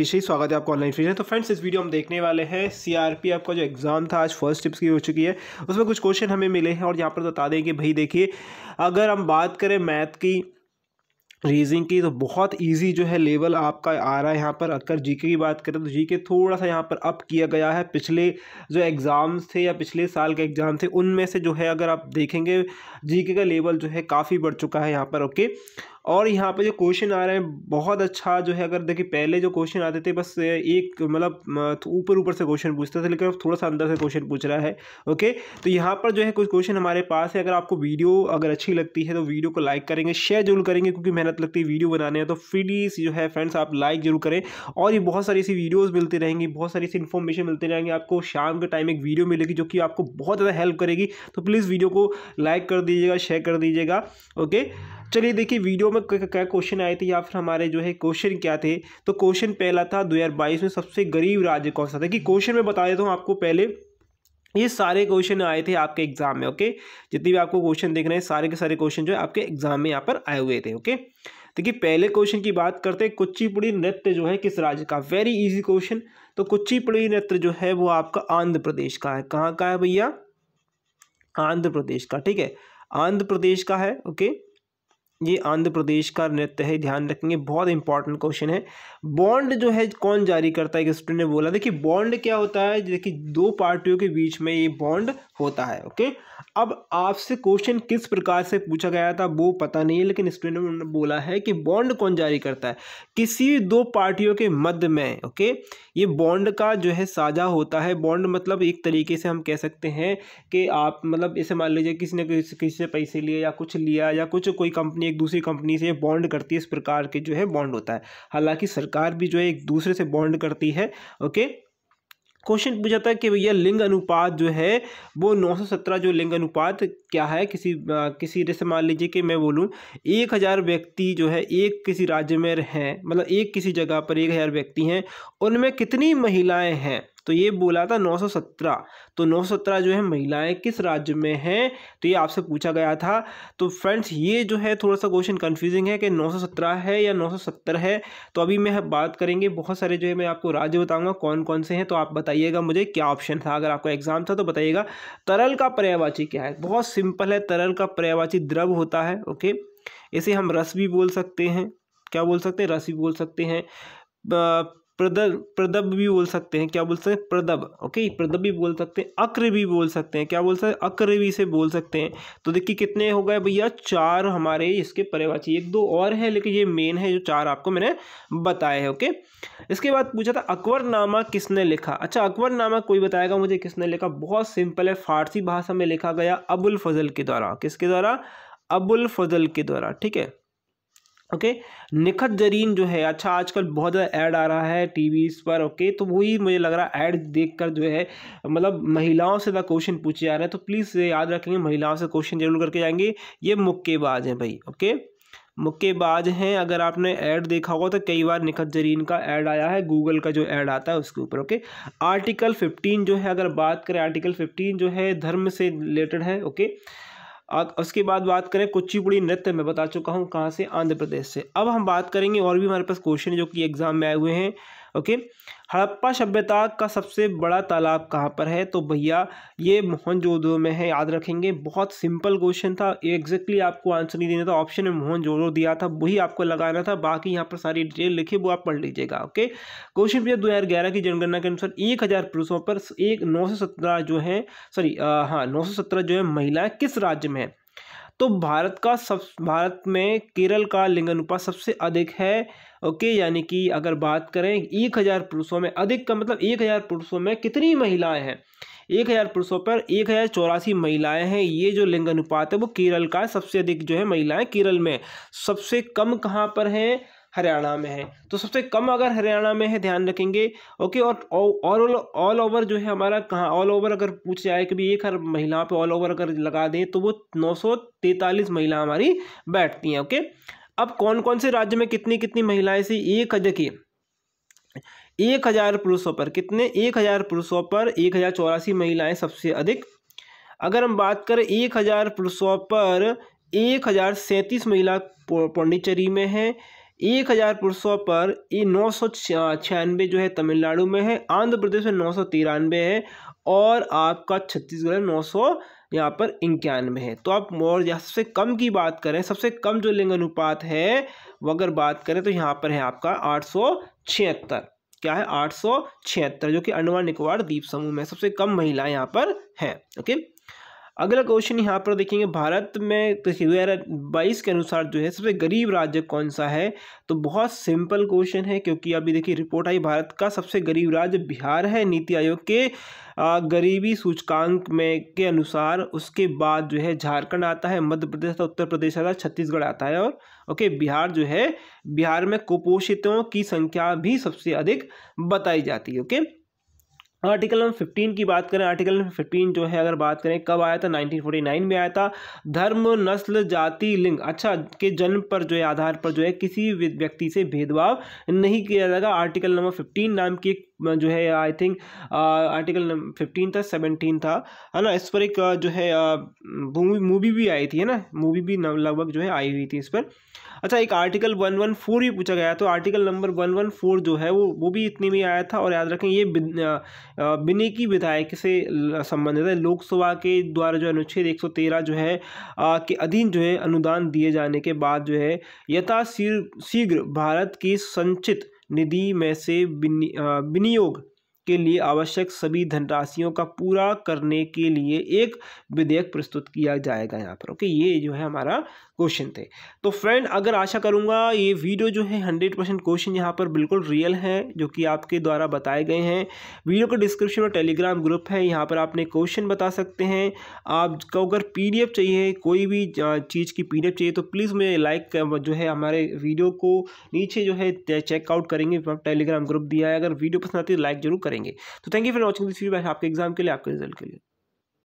ही तो स्वागत है आपको ऑनलाइन फ्रीजन तो फ्रेंड्स इस वीडियो हम देखने वाले हैं सीआरपी का जो एग्ज़ाम था आज फर्स्ट टिप्स की हो चुकी है उसमें कुछ क्वेश्चन हमें मिले हैं और यहाँ पर बता दें कि भाई देखिए अगर हम बात करें मैथ की रीजिंग की तो बहुत इजी जो है लेवल आपका आ रहा है यहाँ पर अगर जीके की बात करें तो जीके थोड़ा सा यहाँ पर अप किया गया है पिछले जो एग्ज़ाम्स थे या पिछले साल के एग्ज़ाम थे उनमें से जो है अगर आप देखेंगे जीके का लेवल जो है काफ़ी बढ़ चुका है यहाँ पर ओके और यहाँ पे जो क्वेश्चन आ रहे हैं बहुत अच्छा जो है अगर देखिए पहले जो क्वेश्चन आते थे बस एक मतलब तो ऊपर ऊपर से क्वेश्चन पूछते थे लेकिन अब थोड़ा सा अंदर से क्वेश्चन पूछ रहा है ओके तो यहाँ पर जो है कुछ क्वेश्चन हमारे पास है अगर आपको वीडियो अगर अच्छी लगती है तो वीडियो को लाइक करेंगे शेयर जरूर करेंगे क्योंकि मेहनत लगती है वीडियो बनाने हैं तो प्लीज़ जो है फ्रेंड्स आप लाइक जरूर करें और ये बहुत सारी ऐसी वीडियोज़ मिलती रहेंगी बहुत सारी ऐसी इन्फॉर्मेशन मिलती रहेंगी आपको शाम के टाइम एक वीडियो मिलेगी जो कि आपको बहुत ज़्यादा हेल्प करेगी तो प्लीज़ वीडियो को लाइक कर दीजिएगा शेयर कर दीजिएगा ओके चलिए देखिए वीडियो में क्या क्वेश्चन आए थे या फिर हमारे जो है क्वेश्चन क्या थे तो क्वेश्चन पहला था दो में सबसे गरीब राज्य कौन सा था कि क्वेश्चन में बता देता हूँ आपको पहले ये सारे क्वेश्चन आए थे आपके एग्जाम में ओके जितने भी आपको क्वेश्चन देख रहे हैं सारे के सारे क्वेश्चन जो है आपके एग्जाम में यहाँ पर आए हुए थे ओके देखिए पहले क्वेश्चन की बात करते हैं कुचिपुड़ी नृत्य जो है किस राज्य का वेरी इजी क्वेश्चन तो कुचिपुड़ी नृत्य जो है वो आपका आंध्र प्रदेश का है कहाँ का है भैया आंध्र प्रदेश का ठीक है आंध्र प्रदेश का है ओके okay? ये आंध्र प्रदेश का नृत्य है ध्यान रखेंगे बहुत इंपॉर्टेंट क्वेश्चन है बॉन्ड जो है कौन जारी करता है स्टूडेंट ने बोला देखिए बॉन्ड क्या होता है देखिए दो पार्टियों के बीच में ये बॉन्ड होता है ओके अब आपसे क्वेश्चन किस प्रकार से पूछा गया था वो पता नहीं है लेकिन स्टूडेंट ने बोला है कि बॉन्ड कौन जारी करता है किसी दो पार्टियों के मध्य में ओके ये बॉन्ड का जो है साझा होता है बॉन्ड मतलब एक तरीके से हम कह सकते हैं कि आप मतलब इसे मान लीजिए किसी ने किसी से पैसे लिए या कुछ लिया या कुछ कोई कंपनी कंपनी एक दूसरी कंपनी से बॉन्ड करती है इस प्रकार के जो है बॉन्ड होता है हालांकि सरकार भी जो है एक दूसरे से बॉन्ड करती है ओके क्वेश्चन पूछा था कि भैया लिंग अनुपात जो है वो 917 जो लिंग अनुपात क्या है किसी आ, किसी जैसे मान लीजिए कि मैं बोलूं एक हज़ार व्यक्ति जो है एक किसी राज्य में हैं मतलब एक किसी जगह पर एक हज़ार व्यक्ति हैं उनमें कितनी महिलाएं हैं तो ये बोला था 917 तो 917 जो है महिलाएं किस राज्य में हैं तो ये आपसे पूछा गया था तो फ्रेंड्स ये जो है थोड़ा सा क्वेश्चन कन्फ्यूजिंग है कि 917 है या 970 है तो अभी मैं बात करेंगे बहुत सारे जो है मैं आपको राज्य बताऊँगा कौन कौन से हैं तो आप बताइएगा मुझे क्या ऑप्शन था अगर आपका एग्जाम था तो बताइएगा तरल का पर्यावाची क्या है बहुत सिंपल है तरल का पर्यावाची द्रव होता है ओके इसे हम रस भी बोल सकते हैं क्या बोल सकते हैं रस भी बोल सकते हैं प्रदब प्रदब भी बोल सकते हैं क्या बोल सकते हैं प्रदब ओके प्रदब भी बोल सकते हैं अक्र भी बोल सकते हैं क्या बोल सकते हैं अक्र भी से बोल सकते हैं तो देखिए कितने हो गए भैया चार हमारे इसके परिवाची एक दो और है लेकिन ये मेन है जो चार आपको मैंने बताए हैं ओके इसके बाद पूछा था अकबर नामा किसने लिखा अच्छा अकबर नामा कोई बताएगा मुझे किसने लिखा बहुत सिंपल है फारसी भाषा में लिखा गया अबुल फजल के द्वारा किसके द्वारा अबुल फजल के द्वारा ठीक है ओके निखत जरीन जो है अच्छा आजकल बहुत ज़्यादा ऐड आ रहा है टीवीज़ पर ओके तो वही मुझे लग रहा है ऐड देखकर जो है मतलब महिलाओं से ज़्यादा क्वेश्चन पूछे जा रहे हैं तो प्लीज़ याद रखेंगे महिलाओं से क्वेश्चन जरूर करके जाएंगे ये मुक्केबाज हैं भाई ओके मुक्केबाज हैं अगर आपने ऐड देखा होगा तो कई बार निखत जरीन का ऐड आया है गूगल का जो ऐड आता है उसके ऊपर ओके आर्टिकल फिफ्टीन जो है अगर बात करें आर्टिकल फिफ्टीन जो है धर्म से रिलेटेड है ओके उसके बाद बात करें कुचिपुड़ी नृत्य मैं बता चुका हूँ कहाँ से आंध्र प्रदेश से अब हम बात करेंगे और भी हमारे पास क्वेश्चन जो कि एग्ज़ाम में आए हुए हैं ओके हड़प्पा सभ्यता का सबसे बड़ा तालाब कहाँ पर है तो भैया ये मोहनजोदड़ो में है याद रखेंगे बहुत सिंपल क्वेश्चन था एग्जैक्टली आपको आंसर नहीं देना था ऑप्शन में मोहनजोदड़ो दिया था वही आपको लगाना था बाकी यहाँ पर सारी डिटेल लिखी वो आप पढ़ लीजिएगा ओके क्वेश्चन भैया दो की जनगणना के अनुसार एक पुरुषों पर एक नौ जो है सॉरी हाँ नौ जो है महिलाएँ किस राज्य में है तो भारत का सब भारत में केरल का लिंगानुपात सबसे अधिक है ओके यानी कि अगर बात करें एक हज़ार पुरुषों में अधिक का मतलब एक हज़ार पुरुषों में कितनी महिलाएं हैं एक हज़ार पुरुषों पर एक हज़ार चौरासी महिलाएँ हैं ये जो लिंग अनुपात है वो केरल का सबसे अधिक जो है महिलाएँ केरल में सबसे कम कहाँ पर हैं हरियाणा में है तो सबसे कम अगर हरियाणा में है ध्यान रखेंगे ओके और ऑल ऑल ओवर जो है हमारा कहाँ ऑल ओवर अगर पूछ जाए कि भी एक हर महिला पे ऑल ओवर अगर लगा दें तो वो नौ सौ तैंतालीस महिला हमारी बैठती हैं ओके अब कौन कौन से राज्य में कितनी कितनी महिलाएं थी एक की एक हज़ार पुरुषों पर कितने एक हज़ार पुरुषों पर एक हज़ार चौरासी महिलाएं सबसे अधिक अगर हम बात करें एक हज़ार पुरुषों पर एक हज़ार सैंतीस महिला पौंडीचेरी में है एक हज़ार पुरुषों पर ये नौ सौ छियानवे जो है तमिलनाडु में है आंध्र प्रदेश में नौ सौ तिरानवे है और आपका छत्तीसगढ़ नौ सौ यहाँ पर इक्यानवे है तो आप और या सबसे कम की बात करें सबसे कम जो लिंग अनुपात है वो अगर बात करें तो यहाँ पर है आपका आठ सौ छिहत्तर क्या है आठ छिहत्तर जो कि अंडमान निकोबार द्वीप समूह में सबसे कम महिलाएं यहाँ पर हैं ओके अगला क्वेश्चन यहाँ पर देखेंगे भारत में दो हज़ार बाईस के अनुसार जो है सबसे गरीब राज्य कौन सा है तो बहुत सिंपल क्वेश्चन है क्योंकि अभी देखिए रिपोर्ट आई भारत का सबसे गरीब राज्य बिहार है नीति आयोग के गरीबी सूचकांक में के अनुसार उसके बाद जो है झारखंड आता है मध्य प्रदेश उत्तर प्रदेश आता है छत्तीसगढ़ आता है और ओके बिहार जो है बिहार में कुपोषितों की संख्या भी सबसे अधिक बताई जाती है ओके आर्टिकल नंबर फिफ्टीन की बात करें आर्टिकल नंबर फिफ्टीन जो है अगर बात करें कब आया था 1949 में आया था धर्म नस्ल जाति लिंग अच्छा के जन्म पर जो है आधार पर जो है किसी व्यक्ति से भेदभाव नहीं किया जाएगा आर्टिकल नंबर फिफ्टीन नाम की एक जो है I think article number fifteen था सेवनटीन था है ना इस पर एक जो है मूवी भी आई थी है ना मूवी भी लगभग जो है आई हुई थी इस पर अच्छा एक आर्टिकल वन वन फोर भी पूछा गया तो article number one one four जो है वो वो भी इतने में आया था और याद रखें ये बिनी की विधायक से संबंधित है लोकसभा के द्वारा जो अनुच्छेद 113 जो है के अधीन जो है अनुदान दिए जाने के बाद जो है यथाशीघ्र भारत की संचित निधि में से विनियोग के लिए आवश्यक सभी धनराशियों का पूरा करने के लिए एक विधेयक प्रस्तुत किया जाएगा यहाँ पर ओके ये जो है हमारा क्वेश्चन थे तो फ्रेंड अगर आशा करूँगा ये वीडियो जो है हंड्रेड परसेंट क्वेश्चन यहाँ पर बिल्कुल रियल है जो कि आपके द्वारा बताए गए हैं वीडियो के डिस्क्रिप्शन में टेलीग्राम ग्रुप है यहाँ पर आपने क्वेश्चन बता सकते हैं आपको अगर पी चाहिए कोई भी चीज़ की पी चाहिए तो प्लीज़ मुझे लाइक जो है हमारे वीडियो को नीचे जो है चेकआउट करेंगे टेलीग्राम ग्रुप दिया है अगर वीडियो पसंद आती है तो लाइक जरूर करें करेंगे तो thank you for watching this video आपके एग्जाम के लिए आपके रिजल्ट के लिए